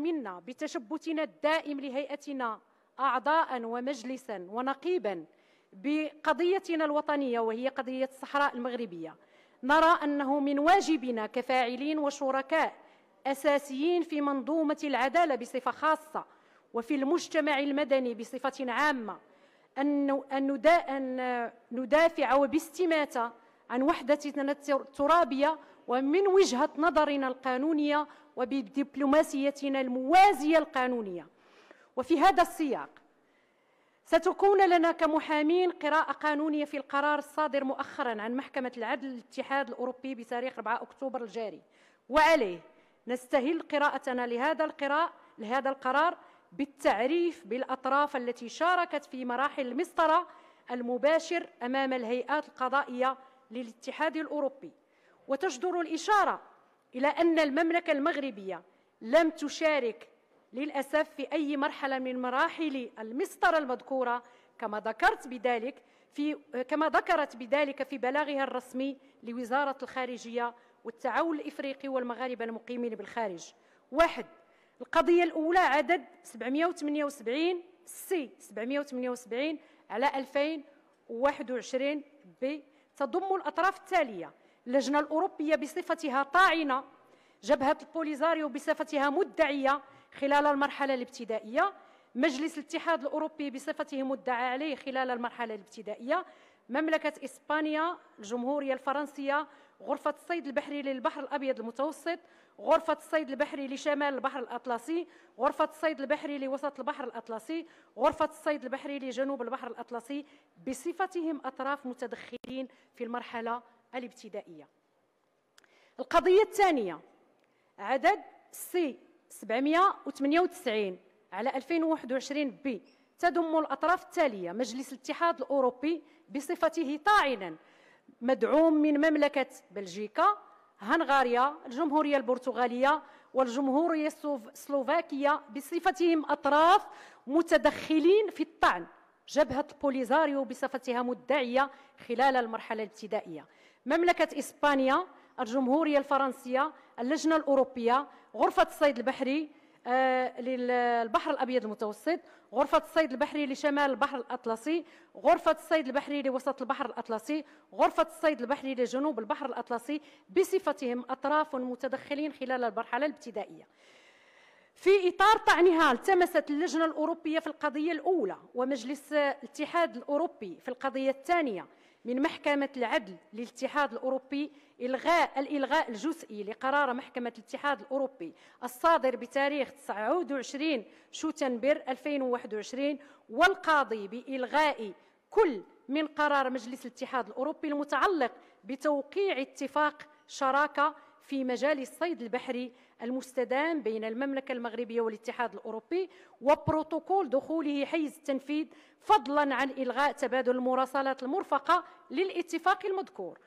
منا بتشبتنا الدائم لهيئتنا أعضاء ومجلسا ونقيبا بقضيتنا الوطنية وهي قضية الصحراء المغربية نرى أنه من واجبنا كفاعلين وشركاء أساسيين في منظومة العدالة بصفة خاصة وفي المجتمع المدني بصفة عامة أن ندافع وباستماتة عن وحدتنا الترابية ومن وجهة نظرنا القانونية وبدبلوماسيتنا الموازية القانونية وفي هذا السياق ستكون لنا كمحامين قراءة قانونية في القرار الصادر مؤخرا عن محكمة العدل الاتحاد الأوروبي بتاريخ 4 أكتوبر الجاري وعليه نستهل قراءتنا لهذا القراء لهذا القرار بالتعريف بالأطراف التي شاركت في مراحل المسطرة المباشر أمام الهيئات القضائية للاتحاد الأوروبي وتجدر الإشارة إلى أن المملكة المغربية لم تشارك للأسف في أي مرحلة من مراحل المسطرة المذكورة كما ذكرت بذلك في كما ذكرت بذلك في بلاغها الرسمي لوزارة الخارجية والتعاون الإفريقي والمغاربة المقيمين بالخارج واحد القضية الأولى عدد 778 سي 778 على 2021 ب تضم الأطراف التالية اللجنة الأوروبية بصفتها طاعنة جبهة البوليزاريو بصفتها مدعية خلال المرحلة الابتدائية مجلس الاتحاد الأوروبي بصفته مدعى عليه خلال المرحلة الابتدائية مملكة إسبانيا الجمهورية الفرنسية غرفة الصيد البحري للبحر الأبيض المتوسط غرفة الصيد البحري لشمال البحر الأطلسي غرفة الصيد البحري لوسط البحر الأطلسي غرفة الصيد البحري لجنوب البحر الأطلسي بصفتهم أطراف متدخلين في المرحلة الابتدائية القضية الثانية عدد سي 798 على 2021 بي تضم الأطراف التالية مجلس الاتحاد الأوروبي بصفته طاعنا مدعوم من مملكة بلجيكا هنغاريا الجمهورية البرتغالية والجمهورية السلوفاكية بصفتهم أطراف متدخلين في الطعن جبهة بوليزاريو بصفتها مدعية خلال المرحلة الابتدائية مملكة إسبانيا الجمهورية الفرنسية اللجنة الأوروبية غرفة الصيد البحري آه، للبحر الابيض المتوسط غرفه الصيد البحري لشمال البحر الاطلسي غرفه الصيد البحري لوسط البحر الاطلسي غرفه الصيد البحري لجنوب البحر الاطلسي بصفتهم اطراف متدخلين خلال المرحله الابتدائيه في إطار طعنها التمست اللجنة الأوروبية في القضية الأولى ومجلس الاتحاد الأوروبي في القضية الثانية من محكمة العدل للاتحاد الأوروبي إلغاء الإلغاء الجزئي لقرار محكمة الاتحاد الأوروبي الصادر بتاريخ 29 شتنبر 2021 والقاضي بإلغاء كل من قرار مجلس الاتحاد الأوروبي المتعلق بتوقيع اتفاق شراكة في مجال الصيد البحري المستدام بين المملكة المغربية والاتحاد الأوروبي وبروتوكول دخوله حيز التنفيذ فضلا عن إلغاء تبادل المراسلات المرفقة للاتفاق المذكور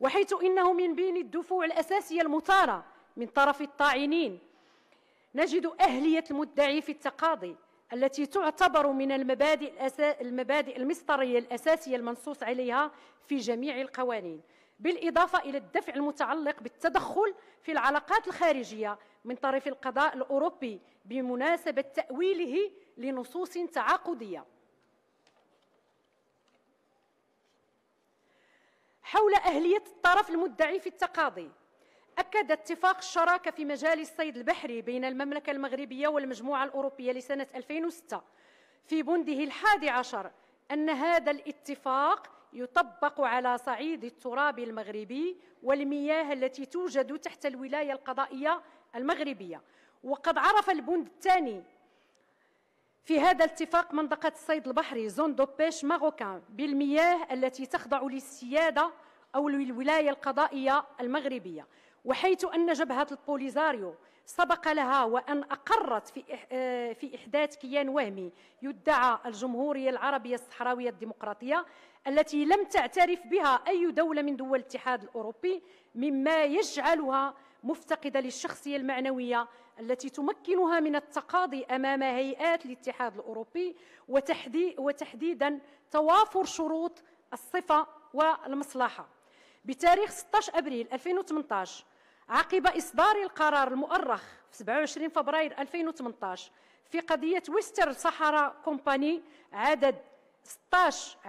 وحيث إنه من بين الدفوع الأساسية المثارة من طرف الطاعنين نجد أهلية المدعي في التقاضي التي تعتبر من المبادئ, المبادئ المسطرية الأساسية المنصوص عليها في جميع القوانين بالإضافة إلى الدفع المتعلق بالتدخل في العلاقات الخارجية من طرف القضاء الأوروبي بمناسبة تأويله لنصوص تعاقدية حول أهلية الطرف المدعي في التقاضي أكد اتفاق الشراكة في مجال الصيد البحري بين المملكة المغربية والمجموعة الأوروبية لسنة 2006 في بنده الحادي عشر أن هذا الاتفاق يطبق على صعيد التراب المغربي والمياه التي توجد تحت الولاية القضائية المغربية وقد عرف البند الثاني في هذا الاتفاق منطقة الصيد البحري زون دوبيش بيش ماروكان بالمياه التي تخضع للسيادة أو للولاية القضائية المغربية وحيث أن جبهة البوليزاريو سبق لها وأن أقرت في آه، في إحداث كيان وهمي يدعى الجمهورية العربية الصحراوية الديمقراطية التي لم تعترف بها أي دولة من دول الاتحاد الأوروبي مما يجعلها مفتقدة للشخصية المعنوية التي تمكنها من التقاضي أمام هيئات الاتحاد الأوروبي وتحدي وتحديدا توافر شروط الصفة والمصلحة بتاريخ 16 أبريل 2018 عقب إصدار القرار المؤرخ في 27 فبراير 2018 في قضية ويستر صحراء كومباني عدد 16 آه،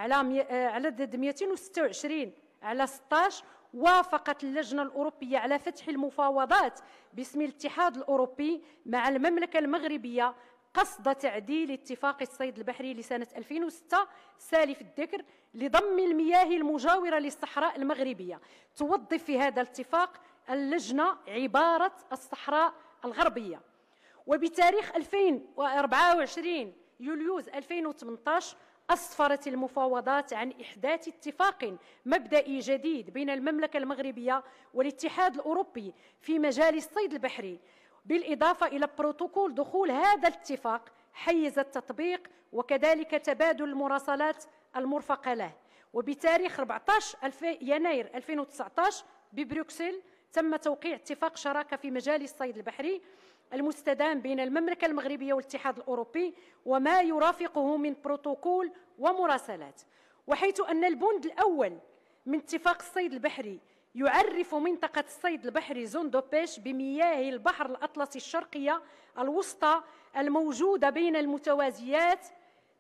على عدد 226 على 16 وافقت اللجنة الأوروبية على فتح المفاوضات باسم الاتحاد الأوروبي مع المملكة المغربية قصد تعديل اتفاق الصيد البحري لسنة 2006 سالف الذكر لضم المياه المجاورة للصحراء المغربية توظف في هذا الاتفاق اللجنة عبارة الصحراء الغربية وبتاريخ 2024 يوليوز 2018 أسفرت المفاوضات عن إحداث اتفاق مبدئي جديد بين المملكة المغربية والاتحاد الأوروبي في مجال الصيد البحري بالإضافة إلى بروتوكول دخول هذا الاتفاق حيز التطبيق وكذلك تبادل المراسلات المرفقة له وبتاريخ 14 يناير 2019 ببروكسل تم توقيع اتفاق شراكه في مجال الصيد البحري المستدام بين المملكه المغربيه والاتحاد الاوروبي وما يرافقه من بروتوكول ومراسلات وحيث ان البند الاول من اتفاق الصيد البحري يعرف منطقة الصيد البحري زون بمياه البحر الأطلسي الشرقية الوسطى الموجودة بين المتوازيات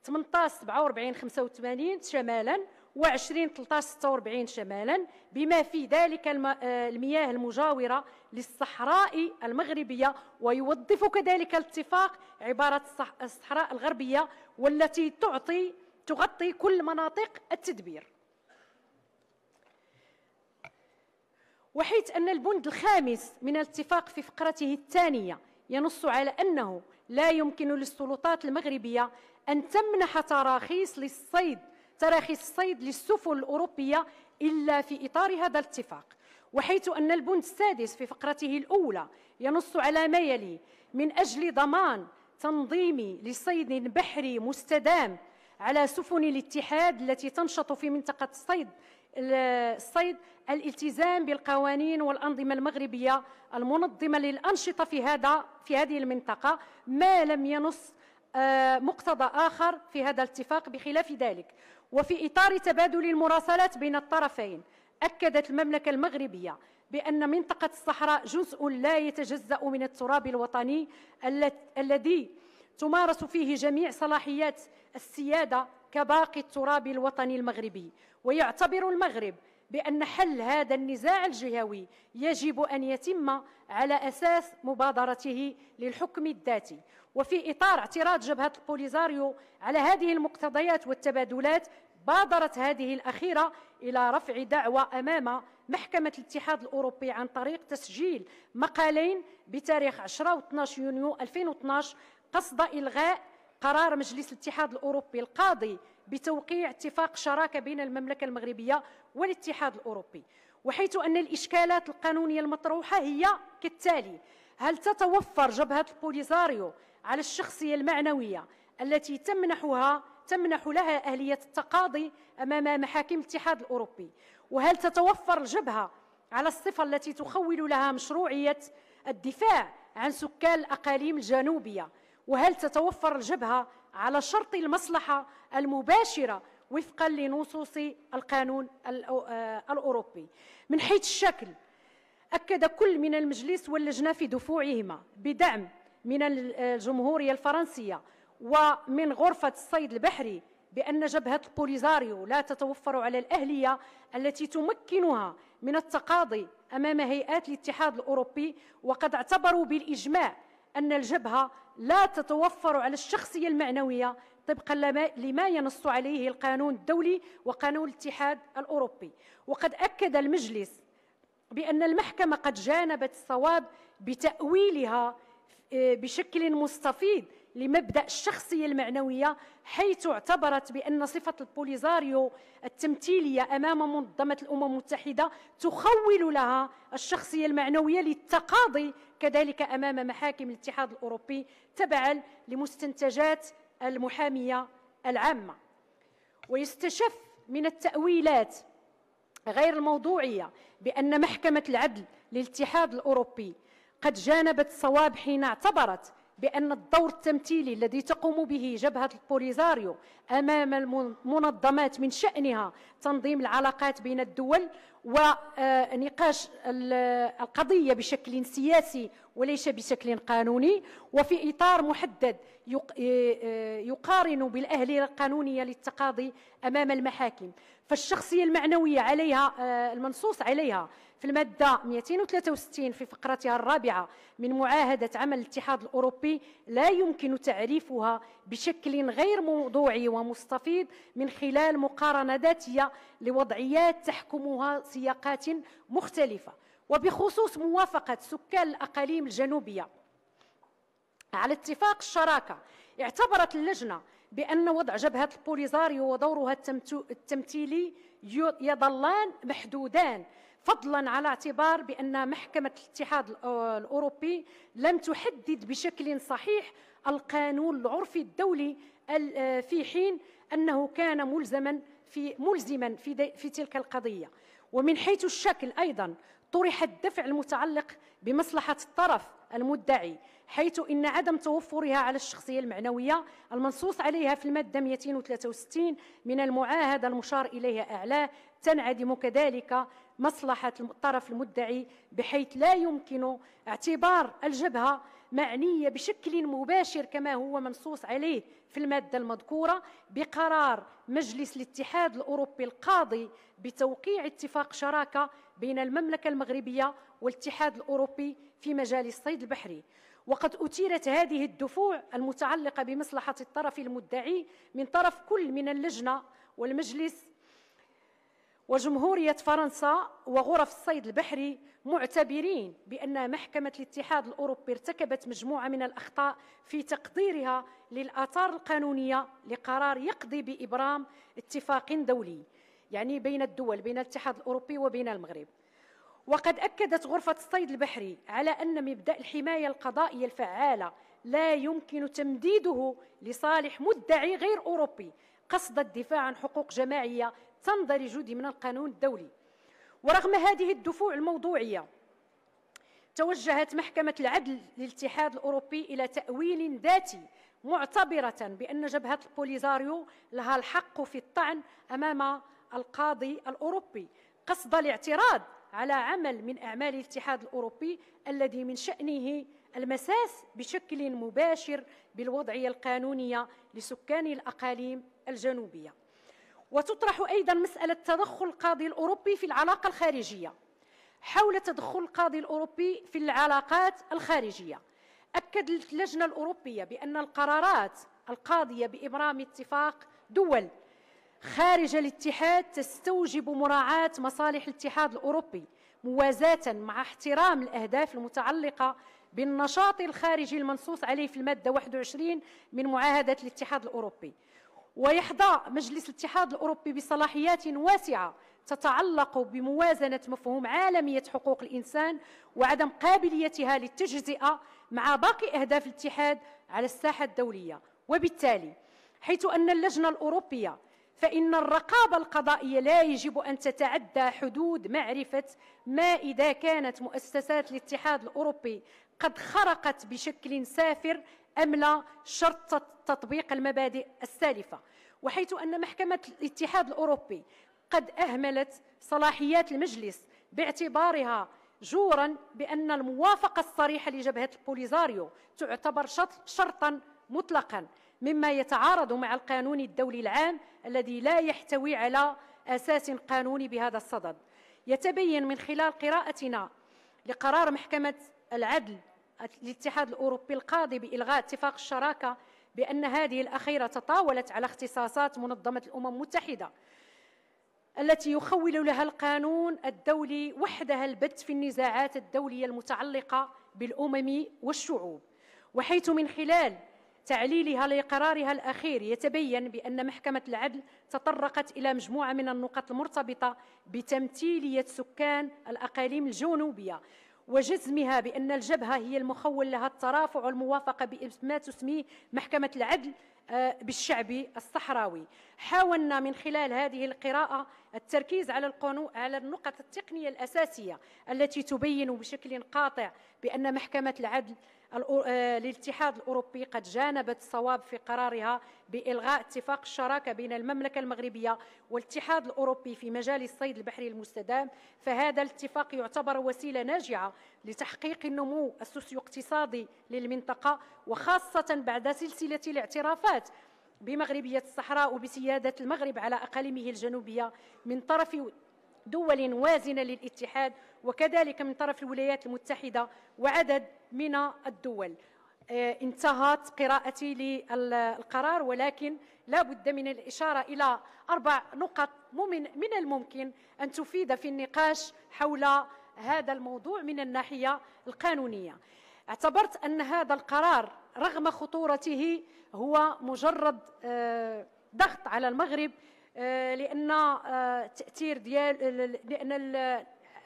18 47 85 شمالا وعشرين 13 46 شمالا بما في ذلك آه، المياه المجاورة للصحراء المغربية ويوظف كذلك الاتفاق عبارة الصحراء الغربية والتي تعطي تغطي كل مناطق التدبير وحيث أن البند الخامس من الاتفاق في فقرته الثانية ينص على أنه لا يمكن للسلطات المغربية أن تمنح تراخيص للصيد تراخيص الصيد للسفن الأوروبية إلا في إطار هذا الاتفاق وحيث أن البند السادس في فقرته الأولى ينص على ما يلي من أجل ضمان تنظيم لصيد بحري مستدام على سفن الاتحاد التي تنشط في منطقة الصيد الصيد الالتزام بالقوانين والأنظمة المغربية المنظمة للأنشطة في هذا في هذه المنطقة ما لم ينص آه، مقتضى آخر في هذا الاتفاق بخلاف ذلك وفي إطار تبادل المراسلات بين الطرفين أكدت المملكة المغربية بأن منطقة الصحراء جزء لا يتجزأ من التراب الوطني الذي تمارس فيه جميع صلاحيات السيادة كباقي التراب الوطني المغربي ويعتبر المغرب بأن حل هذا النزاع الجهوي يجب أن يتم على أساس مبادرته للحكم الذاتي وفي إطار اعتراض جبهة البوليزاريو على هذه المقتضيات والتبادلات بادرت هذه الأخيرة إلى رفع دعوى أمام محكمة الاتحاد الأوروبي عن طريق تسجيل مقالين بتاريخ 10 و 12 يونيو 2012 قصد إلغاء قرار مجلس الاتحاد الأوروبي القاضي بتوقيع اتفاق شراكة بين المملكة المغربية والاتحاد الأوروبي وحيث أن الإشكالات القانونية المطروحة هي كالتالي هل تتوفر جبهة البوليزاريو على الشخصية المعنوية التي تمنحها تمنح لها أهلية التقاضي أمام محاكم الاتحاد الأوروبي وهل تتوفر الجبهة على الصفة التي تخول لها مشروعية الدفاع عن سكان الأقاليم الجنوبية وهل تتوفر الجبهة على شرط المصلحة المباشرة وفقا لنصوص القانون آه، الأوروبي من حيث الشكل أكد كل من المجلس واللجنة في دفوعهما بدعم من الجمهورية الفرنسية ومن غرفة الصيد البحري بأن جبهة البوليزاريو لا تتوفر على الأهلية التي تمكنها من التقاضي أمام هيئات الاتحاد الأوروبي وقد اعتبروا بالإجماع أن الجبهة لا تتوفر على الشخصية المعنوية طبقا لما ينص عليه القانون الدولي وقانون الاتحاد الأوروبي وقد أكد المجلس بأن المحكمة قد جانبت الصواب بتأويلها آه، بشكل مستفيض لمبدا الشخصيه المعنويه حيث اعتبرت بان صفه البوليزاريو التمثيليه امام منظمه الامم المتحده تخول لها الشخصيه المعنويه للتقاضي كذلك امام محاكم الاتحاد الاوروبي تبعا لمستنتجات المحاميه العامه ويستشف من التاويلات غير الموضوعيه بان محكمه العدل للاتحاد الاوروبي قد جانبت الصواب حين اعتبرت بأن الدور التمثيلي الذي تقوم به جبهة البوليزاريو أمام المنظمات من شأنها تنظيم العلاقات بين الدول ونقاش آه، القضية بشكل سياسي وليس بشكل قانوني وفي إطار محدد آه، آه، يقارن بالأهلية القانونية للتقاضي أمام المحاكم فالشخصية المعنوية عليها آه، المنصوص عليها في المادة 263 في فقرتها الرابعة من معاهدة عمل الاتحاد الأوروبي لا يمكن تعريفها بشكل غير موضوعي ومستفيض من خلال مقارنة ذاتية لوضعيات تحكمها سياقات مختلفة وبخصوص موافقة سكان الأقاليم الجنوبية على اتفاق الشراكة اعتبرت اللجنة بأن وضع جبهة البوليزاريو ودورها التمثيلي يظلان محدودان فضلا على اعتبار بأن محكمة الاتحاد الأوروبي لم تحدد بشكل صحيح القانون العرفي الدولي آه، في حين أنه كان ملزما في ملزما في, في تلك القضية ومن حيث الشكل أيضا طرح الدفع المتعلق بمصلحة الطرف المدعي حيث إن عدم توفرها على الشخصية المعنوية المنصوص عليها في المادة 263 من المعاهدة المشار إليها أعلاه تنعدم كذلك مصلحة الطرف المدعي بحيث لا يمكن اعتبار الجبهة معنية بشكل مباشر كما هو منصوص عليه في المادة المذكورة بقرار مجلس الاتحاد الأوروبي القاضي بتوقيع اتفاق شراكة بين المملكة المغربية والاتحاد الأوروبي في مجال الصيد البحري وقد أثيرت هذه الدفوع المتعلقة بمصلحة الطرف المدعي من طرف كل من اللجنة والمجلس وجمهورية فرنسا وغرف الصيد البحري معتبرين بأن محكمة الاتحاد الأوروبي ارتكبت مجموعة من الأخطاء في تقديرها للآثار القانونية لقرار يقضي بإبرام اتفاق دولي يعني بين الدول بين الاتحاد الأوروبي وبين المغرب وقد أكدت غرفة الصيد البحري على أن مبدأ الحماية القضائية الفعالة لا يمكن تمديده لصالح مدعي غير أوروبي قصد الدفاع عن حقوق جماعية تندرج ضمن القانون الدولي ورغم هذه الدفوع الموضوعية توجهت محكمة العدل للاتحاد الأوروبي إلى تأويل ذاتي معتبرة بأن جبهة البوليزاريو لها الحق في الطعن أمام القاضي الأوروبي قصد الاعتراض على عمل من أعمال الاتحاد الأوروبي الذي من شأنه المساس بشكل مباشر بالوضعية القانونية لسكان الأقاليم الجنوبية وتطرح أيضا مسألة تدخل القاضي الأوروبي في العلاقة الخارجية حول تدخل القاضي الأوروبي في العلاقات الخارجية أكدت اللجنة الأوروبية بأن القرارات القاضية بإبرام اتفاق دول خارج الاتحاد تستوجب مراعاة مصالح الاتحاد الأوروبي موازاة مع احترام الأهداف المتعلقة بالنشاط الخارجي المنصوص عليه في المادة 21 من معاهدة الاتحاد الأوروبي ويحظى مجلس الاتحاد الأوروبي بصلاحيات واسعة تتعلق بموازنة مفهوم عالمية حقوق الإنسان وعدم قابليتها للتجزئة مع باقي أهداف الاتحاد على الساحة الدولية وبالتالي حيث أن اللجنة الأوروبية فإن الرقابة القضائية لا يجب أن تتعدى حدود معرفة ما إذا كانت مؤسسات الاتحاد الأوروبي قد خرقت بشكل سافر أم لا شرط تطبيق المبادئ السالفة وحيث أن محكمة الاتحاد الأوروبي قد أهملت صلاحيات المجلس باعتبارها جورا بأن الموافقة الصريحة لجبهة البوليزاريو تعتبر شرطا مطلقا مما يتعارض مع القانون الدولي العام الذي لا يحتوي على أساس قانوني بهذا الصدد يتبين من خلال قراءتنا لقرار محكمة العدل الاتحاد الأوروبي القاضي بإلغاء اتفاق الشراكة بأن هذه الأخيرة تطاولت على اختصاصات منظمة الأمم المتحدة التي يخول لها القانون الدولي وحدها البت في النزاعات الدولية المتعلقة بالأمم والشعوب وحيث من خلال تعليلها لقرارها الأخير يتبين بأن محكمة العدل تطرقت إلى مجموعة من النقاط المرتبطة بتمثيلية سكان الأقاليم الجنوبية وجزمها بأن الجبهة هي المخول لها الترافع والموافقة بما تسميه محكمة العدل آه، بالشعبي الصحراوي حاولنا من خلال هذه القراءة التركيز على القنو... على النقط التقنية الأساسية التي تبين بشكل قاطع بأن محكمة العدل الاتحاد آه، الأوروبي قد جانبت الصواب في قرارها بإلغاء اتفاق الشراكة بين المملكة المغربية والاتحاد الأوروبي في مجال الصيد البحري المستدام فهذا الاتفاق يعتبر وسيلة ناجعة لتحقيق النمو السوسيو اقتصادي للمنطقة وخاصة بعد سلسلة الاعترافات بمغربية الصحراء وبسيادة المغرب على أقاليمه الجنوبية من طرف دول وازنة للاتحاد وكذلك من طرف الولايات المتحدة وعدد من الدول آه، انتهت قراءتي للقرار ولكن لا بد من الإشارة إلى أربع نقط من الممكن أن تفيد في النقاش حول هذا الموضوع من الناحية القانونية اعتبرت أن هذا القرار رغم خطورته هو مجرد آه، ضغط على المغرب آه، لأن تأثير ديال لأن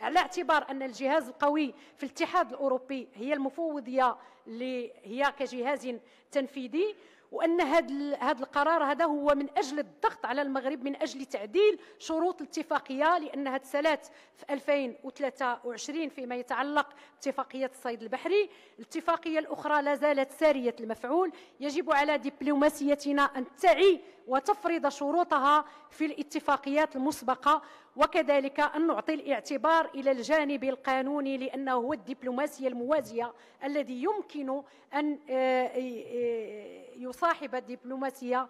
على اعتبار ان الجهاز القوي في الاتحاد الاوروبي هي المفوضيه اللي هي كجهاز تنفيذي وان هذا هذا القرار هذا هو من اجل الضغط على المغرب من اجل تعديل شروط الاتفاقيه لانها تسالات في 2023 فيما يتعلق باتفاقيه الصيد البحري الاتفاقيه الاخرى لا زالت ساريه المفعول يجب على دبلوماسيتنا ان تعي وتفرض شروطها في الاتفاقيات المسبقة وكذلك أن نعطي الاعتبار إلى الجانب القانوني لأنه هو الدبلوماسية الموازية الذي يمكن أن آه، آه، آه، يصاحب الدبلوماسية